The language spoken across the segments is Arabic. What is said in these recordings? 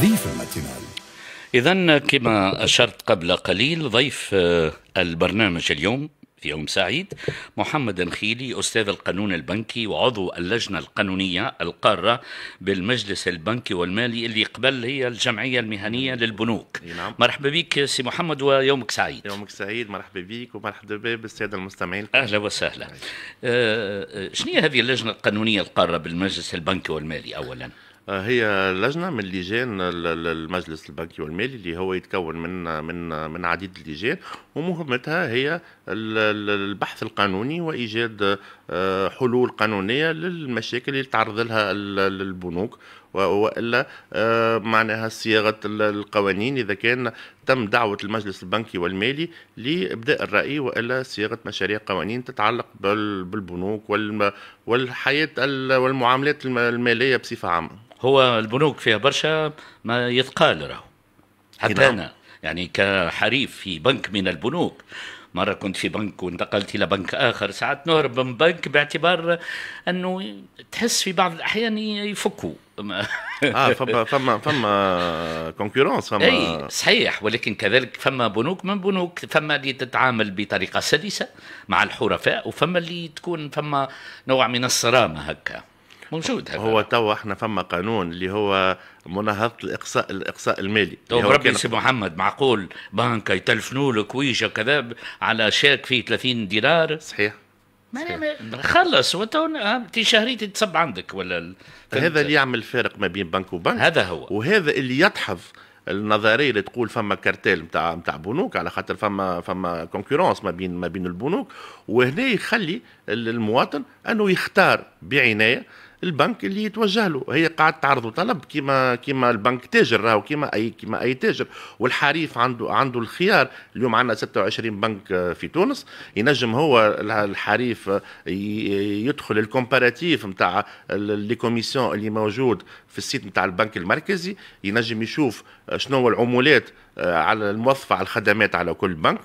ضيف الماتينال إذا كما أشرت قبل قليل ضيف آه، البرنامج اليوم في يوم سعيد محمد نخيلي أستاذ القانون البنكي وعضو اللجنة القانونية القارة بالمجلس البنكي والمالي اللي قبل هي الجمعية المهنية للبنوك نعم. نعم. مرحبا بك سي محمد ويومك سعيد يومك سعيد مرحبا بك ومرحبا بالسادة المستمعين أهلا وسهلا آه, آه، شنو هذه اللجنة القانونية القارة بالمجلس البنكي والمالي أولاً آه، هي لجنه من لجان المجلس البنكي والمالي اللي هو يتكون من من من عديد اللجان ومهمتها هي البحث القانوني وايجاد آه، حلول قانونيه للمشاكل اللي تعرض لها البنوك والا آه، معناها صياغه القوانين اذا كان تم دعوه المجلس البنكي والمالي لابداء الراي والا صياغه مشاريع قوانين تتعلق بالبنوك والحياه والمعاملات الماليه بصفه عامه هو البنوك فيها برشا ما يتقال راهو حتى نعم. انا يعني كحريف في بنك من البنوك مرة كنت في بنك وانتقلت إلى بنك آخر ساعات نهرب من بنك باعتبار أنه تحس في بعض الأحيان يفكوا اه فما فما فما كونكورونس فما اي صحيح ولكن كذلك فما بنوك من بنوك فما اللي تتعامل بطريقه سلسه مع الحرفاء وفما اللي تكون فما نوع من الصرامه هكا موجود هذا هو توا احنا فما قانون اللي هو مناهضه الاقصاء الاقصاء المالي تو ربي سي محمد معقول بنك يتلفنوا لك ويجا كذا على شاك فيه 30 دينار صحيح خلص وتو انت آه، شهريتي تصب عندك ولا هذا اللي يعمل فارق ما بين بنك وبنك هذا هو وهذا اللي يدحض النظريه اللي تقول فما كارتيل نتاع نتاع بنوك على خاطر فما فما كونكورونس ما بين ما بين البنوك وهنا يخلي المواطن انه يختار بعنايه البنك اللي يتوجه له هي قاعد تعرض طلب كيما كيما البنك تاجر راهو كيما اي كيما اي تاجر والحريف عنده عنده الخيار اليوم عندنا 26 بنك آه، في تونس ينجم هو الحريف آه، يدخل الكومباراتيف نتاع لي كوميسيون اللي موجود في السيت نتاع البنك المركزي ينجم يشوف آه، شنو هو العمولات على الموظفه على الخدمات على كل بنك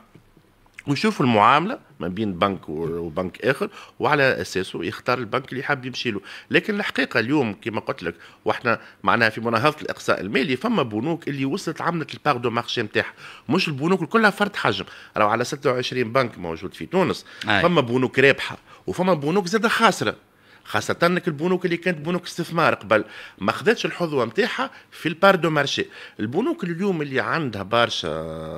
ويشوفوا المعامله ما بين بنك وبنك اخر وعلى اساسه يختار البنك اللي حاب يمشي له لكن الحقيقه اليوم كما قلت لك واحنا معناها في مناهضه الاقصاء المالي فما بنوك اللي وصلت عملت البار دو مارشي نتاعها مش البنوك كلها فرد حجم راهو على 26 بنك موجود في تونس أي. فما بنوك رابحه وفما بنوك زاد خاسره خاصه البنوك اللي كانت بنوك استثمار قبل ما خذتش الحظوه نتاعها في البار دو مارشي البنوك اليوم اللي عندها برشا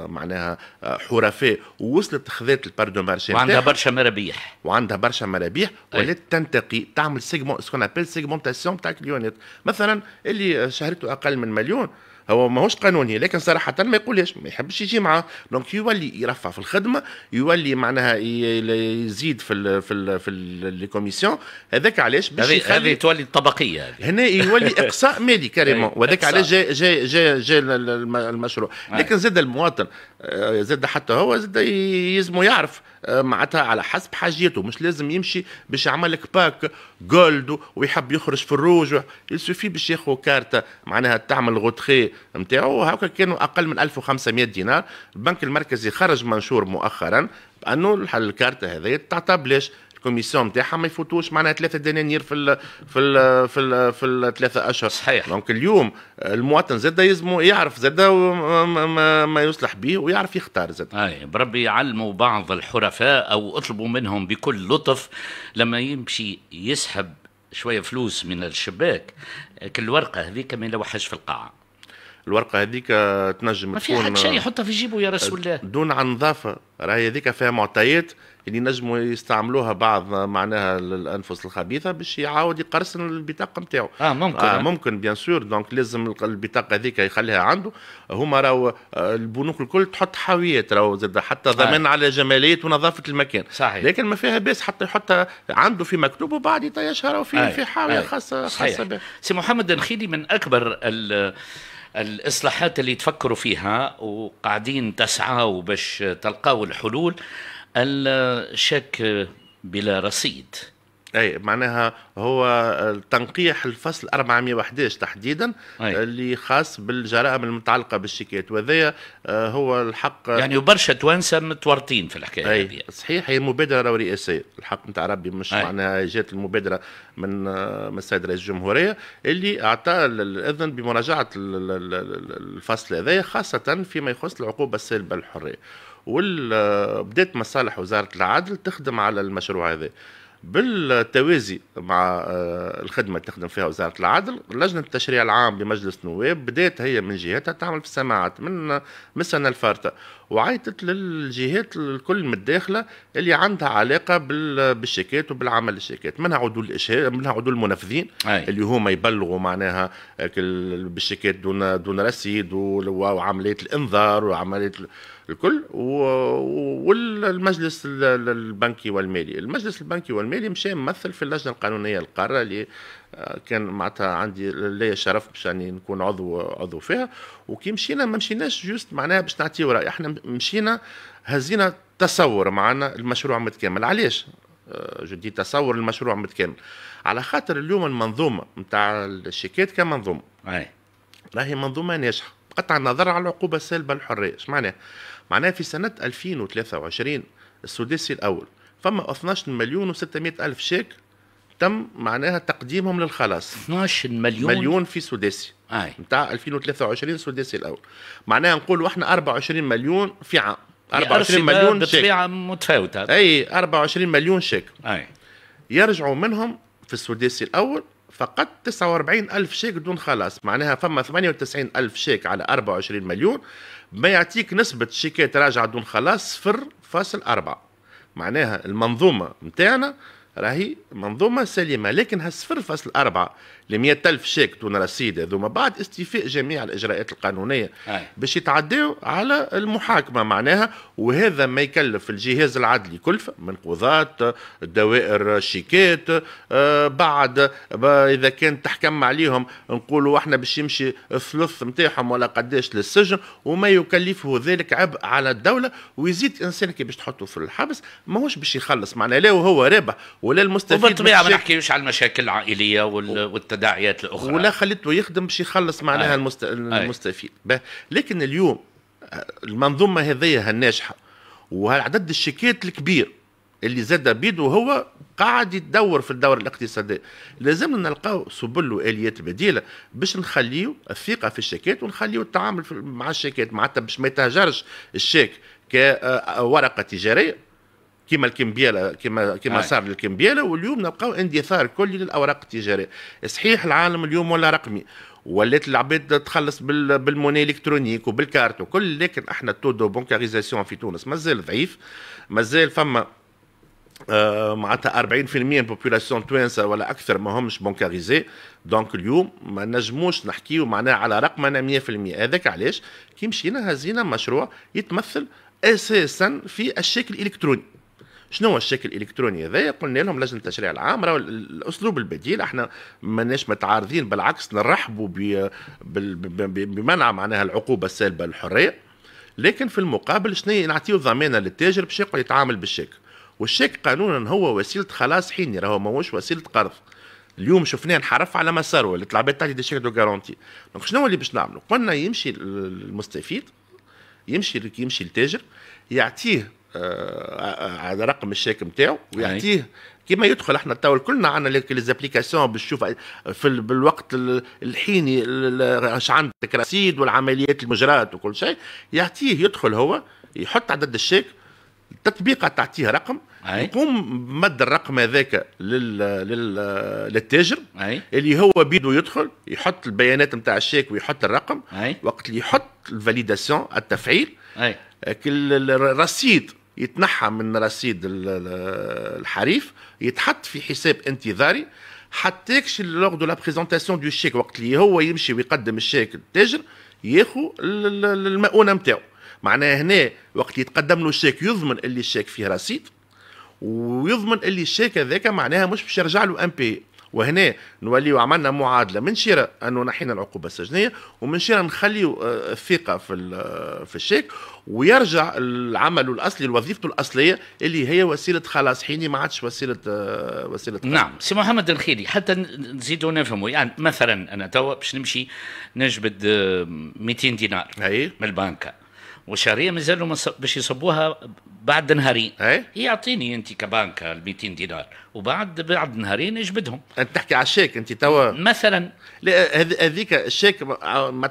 معناها آه، حرفاء ووصلت خذات البار دو مارشي وعندها برشا مرابيح وعندها برشا مرابيح طيب. ولات تنتقي تعمل سيجمون سكون ابل سيجمونتاسيون تاع كليونيت مثلا اللي شهرته اقل من مليون هو ماهوش قانوني لكن صراحه ما يقولش ما يحبش يجي معاه دونك يولي يرفع في الخدمه يولي معناها يزيد في ال في ال في لي كوميسيون هذاك علاش باش يخلي هذه تولي الطبقيه هنا يولي اقصاء مالي كريمون وهذاك علاش جا جا جا, جا المشروع لكن زاد المواطن آه، زاد حتى هو زاد يزمو يعرف آه، معناتها على حسب حاجيته مش لازم يمشي باش يعمل لك باك جولد ويحب يخرج في الروج يسوفي باش ياخذ كارته معناها تعمل غوتخي نتاعو هاكا كانوا اقل من 1500 دينار البنك المركزي خرج منشور مؤخرا بانه الكارته هذه تعطى بلاش الكوميسيون نتاعها ما يفوتوش معناها ثلاثه دنانير في ال في ال في الـ في الثلاثه اشهر صحيح دونك اليوم المواطن زاد يلزمو يعرف زاد ما, ما يصلح به ويعرف يختار زاد اي بربي يعلموا بعض الحرفاء او اطلبوا منهم بكل لطف لما يمشي يسحب شويه فلوس من الشباك كل ورقه هذيك ما يلوحش في القاعه الورقه هذيك تنجم تكون ما في حد شيء يحطها في جيبه يا رسول الله دون عن نظافه راهي هذيك فيها معطيات اللي نجموا يستعملوها بعض معناها الانفس الخبيثه باش يعاود يقرصن البطاقه نتاعو اه ممكن آه ممكن بيان سور دونك لازم البطاقه هذيك يخليها عنده هما راهو آه، البنوك الكل تحط حاويات راهو زاد حتى ضمان آه. على جماليه ونظافه المكان صحيح لكن ما فيها باس حتى يحطها عنده في مكتوب وبعد يطيشها راهو في آه. في حاويه آه. خاصه صحيح. خاصه سي محمد النخيلي من اكبر ال الاصلاحات اللي تفكروا فيها وقاعدين تسعوا باش تلقاو الحلول الشك بلا رصيد اي معناها هو تنقيح الفصل 411 تحديدا أي. اللي خاص بالجرائم المتعلقه بالشيكات وهذا آه، هو الحق يعني برشا توانسه متورطين في الحكايه أي. هذه صحيح هي مبادره رئاسيه الحق نتاع ربي مش أي. معناها جات المبادره من آه، من السيد رئيس الجمهوريه اللي اعطى الاذن بمراجعه الفصل هذايا خاصه فيما يخص العقوبه السلبه للحريه وبدات آه، مصالح وزاره العدل تخدم على المشروع هذا بالتوازي مع آه، الخدمه اللي تخدم فيها وزاره العدل لجنه التشريع العام بمجلس النواب بدات هي من جهتها تعمل في السماعات من آه، من السنه الفارطه وعيطت للجهات الكل متداخله اللي عندها علاقه بالشيكات وبالعمل الشيكات منها عدول الاشهاد منها عدول المنفذين أي. اللي هما يبلغوا معناها بالشيكات دون دون رصيد وعمليات الانذار وعمليات الكل والمجلس البنكي والمالي المجلس البنكي والمالي مشى ممثل في اللجنه القانونيه القاره اللي كان معناتها عندي ليا شرف باش يعني نكون عضو عضو فيها وكي مشينا ما مشيناش جوست معناها باش نعطيو راي احنا مشينا هزينا تصور معنا المشروع متكامل علاش آه، جدي تصور المشروع متكامل على خاطر اليوم المنظومه نتاع الشيكات كمنظومه أي. راهي منظومه ناجحه قطع النظر على العقوبه السالبه للحريه اش معناها معناها في سنه 2023 السداسي الاول فما 12 مليون و600 الف شيك تم معناها تقديمهم للخلاص 12 مليون مليون في سداسي اي نتاع 2023 سداسي الاول معناها نقولوا احنا 24 مليون في عام 24 مليون بطبيعه متفاوته اي 24 مليون شيك اي يرجعوا منهم في السداسي الاول فقط 49 ألف شيك دون خلاص معناها فما 98 ألف شيك على 24 مليون ما يعطيك نسبة شيكات راجعة دون خلاص 0.4 معناها المنظومة نتاعنا راهي منظومه سليمه لكن هالصفر فاصل أربعة ل 100000 تونا رصيد هذوما بعد استيفاء جميع الاجراءات القانونيه باش يتعداو على المحاكمه معناها وهذا ما يكلف الجهاز العدلي كلفه من قضاة دوائر شيكات آه بعد اذا كان تحكم عليهم نقولوا احنا باش يمشي الثلث نتاعهم ولا قداش للسجن وما يكلفه ذلك عبء على الدوله ويزيد انسان كي باش تحطه في الحبس ماهوش باش يخلص معناها لا وهو رابح ولا المستفيد وبالطبيعه ما نحكيوش على المشاكل العائليه والتدخل التداعيات الاخرى ولا خليته يخدم باش يخلص معناها المست... المستفيد لكن اليوم المنظومه هذيا الناجحه وعدد الشيكات الكبير اللي زاد بيدو هو قاعد يدور في الدور الاقتصادي لازم نلقاو سبل واليات بديله باش نخليو الثقه في الشيكات ونخليو التعامل مع الشيكات معناتها باش ما يتهجرش الشيك كورقه تجاريه كما الكمبياله كما كما آه. صار للكمبياله واليوم نلقاو اندثار كلي للاوراق التجاريه صحيح العالم اليوم ولا رقمي ولات العباد تخلص بالموني الكترونيك وبالكارت وكل لكن احنا التو دو بونكاريزاسيون في تونس مازال ضعيف مازال فما آه، معناتها 40% من بوبولاسيون توانسه ولا اكثر ما همش بونكاريزي دونك اليوم ما نجموش نحكيو معناها على رقمنا 100% هذاك علاش كي مشينا هزينا مشروع يتمثل اساسا في الشكل الالكتروني شنو هو الشكل الالكتروني هذايا قلنا لهم لجنه التشريع العام راهو الاسلوب البديل احنا ماناش متعارضين بالعكس نرحبوا بمنع معناها العقوبه السالبه للحريه لكن في المقابل شنو نعطيو ضمانه للتاجر باش يقعد يتعامل بالشيك والشيك قانونا هو وسيله خلاص حيني راهو ماهوش وسيله قرض اليوم شفناه انحرف على مساره اللي طلع تاعي دي شيك دو غارونتي دونك شنو اللي باش نعملوا قلنا يمشي المستفيد يمشي يمشي التاجر يعطيه آه، على رقم الشيك نتاعو ويعطيه كما يدخل احنا تو كلنا عندنا ليزابليكاسيون باش تشوف في بالوقت الحيني اش عندك رصيد والعمليات المجرات وكل شيء يعطيه يدخل هو يحط عدد الشيك التطبيقه تعطيه رقم أي. يقوم مد الرقم هذاك لل... لل... للتاجر أي. اللي هو بيدو يدخل يحط البيانات نتاع الشيك ويحط الرقم أي. وقت اللي يحط الفاليداسيون التفعيل أي. الرصيد يتنحى من رصيد الحريف يتحط في حساب انتظاري حتىكش لوغ دو لا بريزونتاسيون دو شيك وقت اللي هو يمشي ويقدم الشيك للتاجر ياخو المؤونه نتاعو معناها هنا وقت يتقدم له الشيك يضمن اللي الشيك فيه رصيد ويضمن اللي الشيك هذاك معناها مش باش يرجع له ام بي وهنا نوليو عملنا معادله من شراء انه نحينا العقوبه السجنيه ومن شراء نخليو آه، الثقه في آه، في الشيك ويرجع العمل الاصلي لوظيفته الاصليه اللي هي وسيله خلاص حيني ما عادش وسيله آه، وسيله خلاص. نعم سي محمد الخيري حتى نزيدوا نفهموا يعني مثلا انا توا باش نمشي نجبد 200 دينار اي من البنكه وشهريا مازالوا باش يصبوها بعد نهارين اي يعطيني انت كبنك ال 200 دينار وبعد بعد نهارين يجبدهم انت تحكي على الشيك انت توا مثلا لا هذيك الشيك ما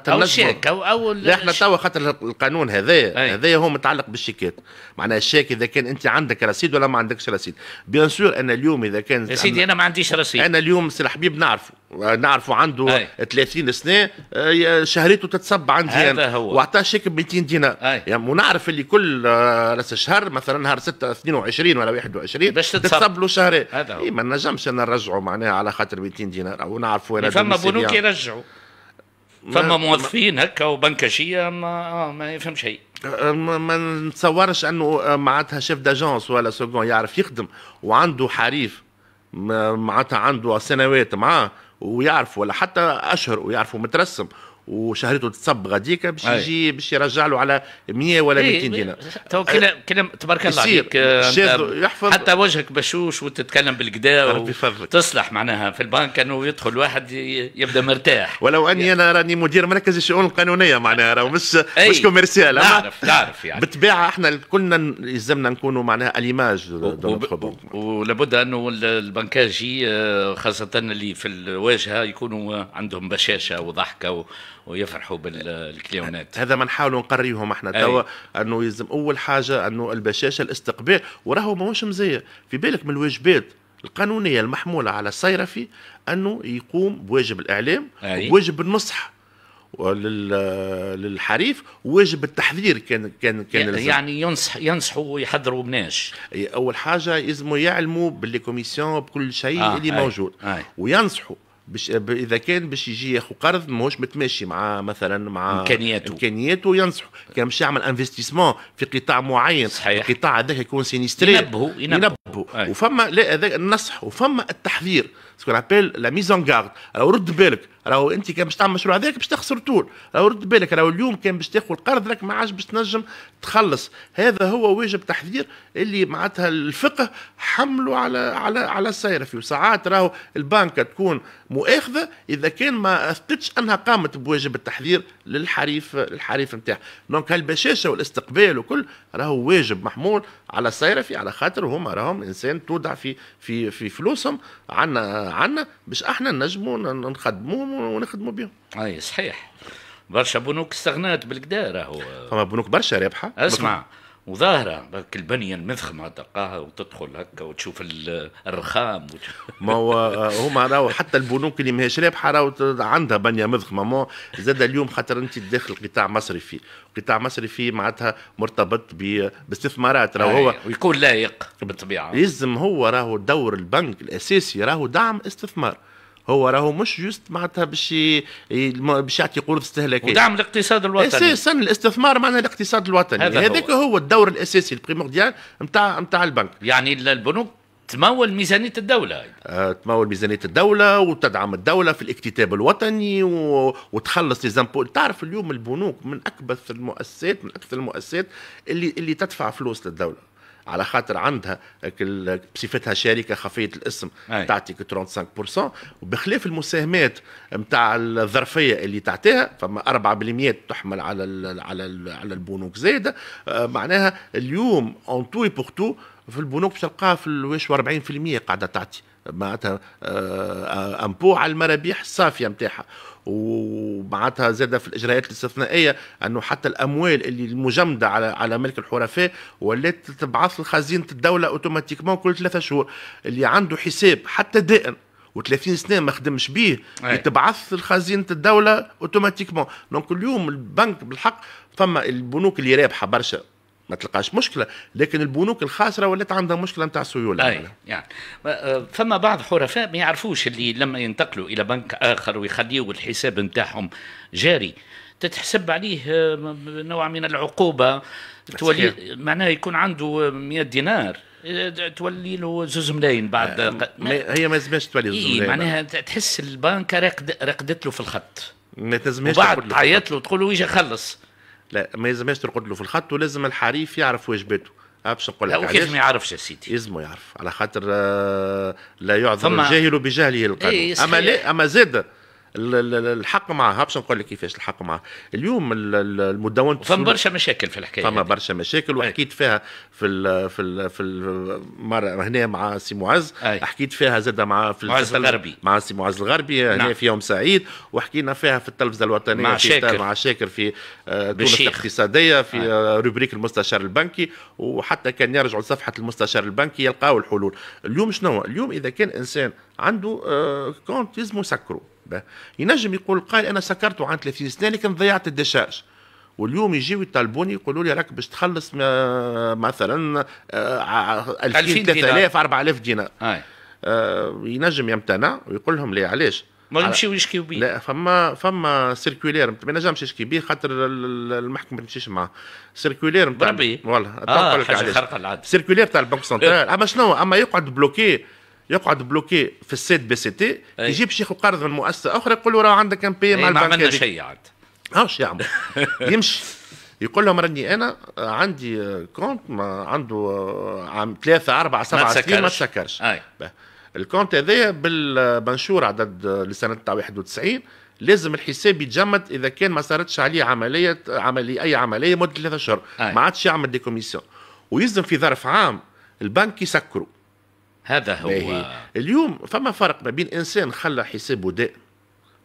او الشيك او او لا احنا توا خاطر القانون هذايا إيه. هذايا هو متعلق بالشيكات معناها الشيك اذا كان انت عندك رصيد ولا ما عندكش رصيد بيان سور انا اليوم اذا كان يا سيدي انا ما عنديش رصيد انا اليوم سي الحبيب نعرفه نعرفوا عنده أي. 30 سنه آه، شهريته تتسب عندي هذا يعني. هو وعطاه شيك ب 200 دينار يعني ونعرف اللي كل آه، راس الشهر مثلا نهار 6 22 ولا 21 باش تتسب, تتصب له شهرين هذا هو إيه ما نجمش انا نرجعه معناها على خاطر 200 دينار ونعرفوا فما بنوك يرجعوا فما موظفين هكا وبنكشيه ما آه، ما يفهم شيء ما, نتصورش انه معناتها شيف داجونس ولا سوكون يعرف يخدم وعنده حريف معناتها عنده سنوات معاه ويعرفوا ولا حتى اشهر ويعرفوا مترسم وشهرته تتصب غاديك باش يجي باش يرجع له على 100 ولا 200 دينار تو كلام أه، كلام تبارك الله عليك أه، يحفظ حتى وجهك بشوش وتتكلم بالكدا ربي يفضلك تصلح معناها في البنك انه يدخل واحد يبدا مرتاح ولو اني يعني. انا راني مدير مركز الشؤون القانونيه معناها راه مش مش كوميرسيال نعرف نعرف يعني بالطبيعه احنا كلنا يلزمنا نكونوا معناها اليماج ولابد انه البنكاجي أه، خاصه اللي في الواجهه يكونوا عندهم بشاشه وضحكه ويفرحوا بالكليونات هذا ما نحاولوا نقريهم احنا توا انه يلزم اول حاجه انه البشاشه الاستقبال وراهو ماهوش مزيه في بالك من الواجبات القانونيه المحموله على الصيرفي انه يقوم بواجب الاعلام وواجب النصح للحريف واجب التحذير كان كان كان يعني, يعني ينصح ينصحوا ويحذروا بناش اول حاجه يلزموا يعلموا باللي كوميسيون بكل شيء آه اللي آه موجود آه وينصحوا بش اذا كان باش يجي ياخذ قرض ماهوش متماشي مع مثلا مع امكانياته امكانياته ينصح كان باش يعمل انفستيسمون في قطاع معين صحيح القطاع هذاك يكون سينيستري ينبهوا ينبهوا, ينبهوا. أيه. وفما لا هذاك النصح وفما التحذير سكون ابيل لا ميز ان غارد راهو رد بالك راهو انت كان باش تعمل مشروع هذاك باش تخسر طول راهو رد بالك راهو اليوم كان باش تاخذ قرض راك ما عادش باش تنجم تخلص هذا هو واجب تحذير اللي معناتها الفقه حمله على على على السيره فيه وساعات راهو البنكة تكون مؤاخذة إذا كان ما أثبتش أنها قامت بواجب التحذير للحريف للحريف نتاعها دونك هالبشاشة والاستقبال وكل راهو واجب محمول على السيرة في على خاطر هما راهم انسان تودع في في في فلوسهم عنا عنا باش احنا نجموا نخدموهم ونخدموا بهم. اي صحيح. برشا بنوك استغنات بالكدا راهو فما بنوك برشا رابحه اسمع وظاهرة هك البنية المذخمة تلقاها وتدخل هكا وتشوف الرخام ما هو هما راهو حتى البنوك اللي ماهيش رابحة راهو عندها بنية مذخمة ما زاد اليوم خاطر أنت داخل قطاع مصرفي قطاع مصرفي معناتها مرتبط باستثمارات راهو هو ويكون لايق بالطبيعة يلزم هو راهو دور البنك الأساسي راهو دعم استثمار هو راهو مش جوست معناتها باش باش يعطي قروض استهلاكيه ودعم الاقتصاد الوطني اساسا إيه، الاستثمار معنا الاقتصاد الوطني هذاك هو. هو الدور الاساسي البريمورديال نتاع نتاع البنك يعني البنوك تمول ميزانيه الدوله آه، تمول ميزانيه الدوله وتدعم الدوله في الاكتتاب الوطني و... وتخلص ليزامبو تعرف اليوم البنوك من اكبر المؤسسات من اكثر المؤسسات اللي اللي تدفع فلوس للدوله على خاطر عندها بصفتها شركه خفيه الاسم تعطيك 35% وبخلاف المساهمات نتاع الظرفيه اللي تعطيها فما 4% تحمل على ال على ال على البنوك زايده آه، معناها اليوم اون توي بور تو في البنوك باش تلقاها في الواش 40% قاعده تعطي معناتها آه، آه، امبو على المرابيح الصافيه نتاعها ومعناتها زاده في الاجراءات الاستثنائيه انه حتى الاموال اللي المجمده على على ملك الحرفاء ولات تبعث لخزينه الدوله اوتوماتيكمون كل ثلاثة شهور اللي عنده حساب حتى دائن و30 سنه ما خدمش بيه يتبعث لخزينه الدوله اوتوماتيكمون دونك اليوم البنك بالحق فما البنوك اللي رابحه برشا ما تلقاش مشكله لكن البنوك الخاسره ولات عندها مشكله نتاع السيوله أي يعني فما بعض حرفاء ما يعرفوش اللي لما ينتقلوا الى بنك اخر ويخليوا الحساب نتاعهم جاري تتحسب عليه آه، نوع من العقوبه تولي معناها يكون عنده 100 دينار آه، تولي له زوز ملايين بعد آه، ما... هي ما لازمش تولي زوز ملايين معناها تحس البنك راقدت له في الخط ما لازمش وبعد تعيط له تقول له ويجي خلص لا ما يلزمهاش ترقد له في الخط ولازم الحريف يعرف واجباته باش نقول لك علاش ما يعرفش يا سيدي لازم يعرف على خاطر آه، لا يعذر الجاهل بجهله القانون إيه اما لا اما زاد الحق معها باش نقول لك كيفاش الحق معها اليوم المدونة فما برشا مشاكل في الحكايه فما برشا مشاكل وحكيت فيها في الـ في الـ في المره هنا مع سي معز حكيت فيها زاد مع في معز الغربي مع سي معز الغربي هنا نعم. في يوم سعيد وحكينا فيها في التلفزه الوطنيه مع شاكر مع شاكر في آه، تونس الاقتصاديه في روبريك المستشار البنكي وحتى كان يرجعوا لصفحه المستشار البنكي يلقاو الحلول اليوم شنو اليوم اذا كان انسان عنده آه، كونت لازم يسكره ينجم يقول قال انا سكرت عن 30 سنه لكن ضيعت الدشاش واليوم يجيو يطالبوني يقولوا لي راك باش تخلص مثلا 2000 3000 4000 دينار آه، ينجم يمتنع ويقول لهم لا علاش ما يمشيو يشكيو بيه لا فما فما سيركولير ما نجمش يشكي بيه خاطر المحكمه ما تمشيش معاه سيركولير نتاع بربي والله اه حاجه خارقه العاده سيركولير تاع البنك سنترال اما شنو اما يقعد بلوكي يقعد بلوكي في السيت بي سي تي يجيب شيخ القرض من مؤسسه اخرى يقول له راه عندك ام بي مع إيه البنك ما عملنا شيء عاد اش يعمل يمشي يقول لهم راني انا آه، عندي آه، كونت ما عنده آه، عام ثلاثة أربعة سبعة سنين ما تسكرش الكونت هذايا بالبنشور عدد لسنة 91 لازم الحساب يتجمد اذا كان ما صارتش عليه عمليه عمليه اي عمليه مده ثلاثة اشهر ما عادش يعمل دي كوميسيون ويلزم في ظرف عام البنك يسكره هذا هو باهي. اليوم فما فرق ما بين انسان خلى حسابه داء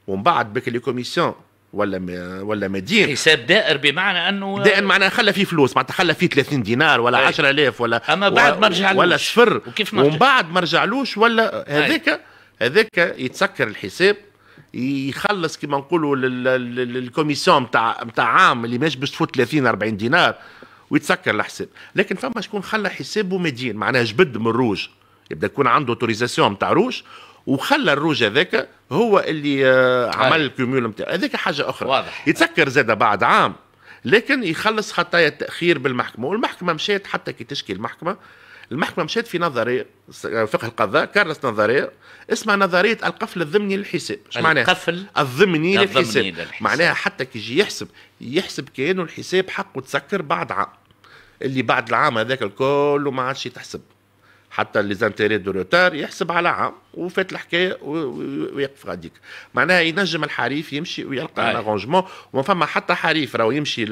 ومن بعد بك لي كوميسيون ولا م... ولا مدين حساب دائر بمعنى انه دائر معناها خلى فيه فلوس معناتها خلى فيه 30 دينار ولا 10000 ولا اما بعد و... ما رجعلوش ولا صفر وكيف ما ومن بعد ما رجعلوش ولا هذاك هذاك يتسكر الحساب يخلص كما نقولوا الكوميسيون نتاع نتاع عام اللي ماش باش تفوت 30 40 دينار ويتسكر الحساب لكن فما شكون خلى حسابه مدين معناها جبد من الروج يبدا يكون عنده اوتوريزاسيون نتاع روج وخلى الروج هذاك هو اللي آه، عمل الكوميول نتاعو هذاك حاجه اخرى واضح يتسكر زاد بعد عام لكن يخلص خطايا التاخير بالمحكمه والمحكمه مشات حتى كي تشكي المحكمه المحكمه مشات في نظريه فقه القضاء كارلس نظريه اسمها نظريه القفل الضمني للحساب ايش معناها القفل الضمني للحساب معناها حتى كي يجي يحسب يحسب كانه الحساب حقه تسكر بعد عام اللي بعد العام هذاك الكل وما عادش يتحسب حتى لي زانتيري دو روتار يحسب على عام وفات الحكايه ويقف غاديك معناها ينجم الحريف يمشي ويلقى ان ارونجمون وما فما حتى حريف راهو يمشي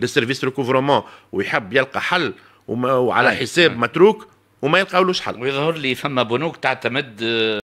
للسيرفيس ريكوفرمون ويحب يلقى حل وعلى حساب متروك وما يلقاولوش حل ويظهر لي فما بنوك تعتمد